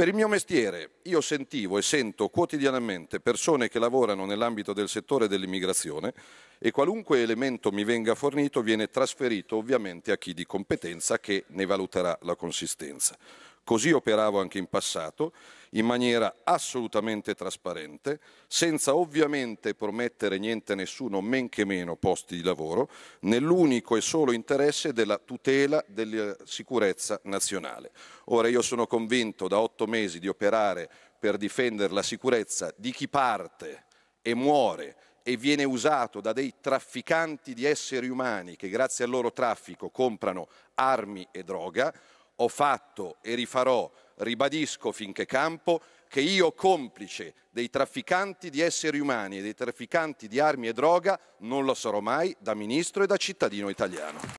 Per il mio mestiere io sentivo e sento quotidianamente persone che lavorano nell'ambito del settore dell'immigrazione e qualunque elemento mi venga fornito viene trasferito ovviamente a chi di competenza che ne valuterà la consistenza. Così operavo anche in passato, in maniera assolutamente trasparente, senza ovviamente promettere niente a nessuno, men che meno posti di lavoro, nell'unico e solo interesse della tutela della sicurezza nazionale. Ora io sono convinto da otto mesi di operare per difendere la sicurezza di chi parte e muore e viene usato da dei trafficanti di esseri umani che grazie al loro traffico comprano armi e droga, ho fatto e rifarò, ribadisco finché campo, che io complice dei trafficanti di esseri umani e dei trafficanti di armi e droga non lo sarò mai da ministro e da cittadino italiano.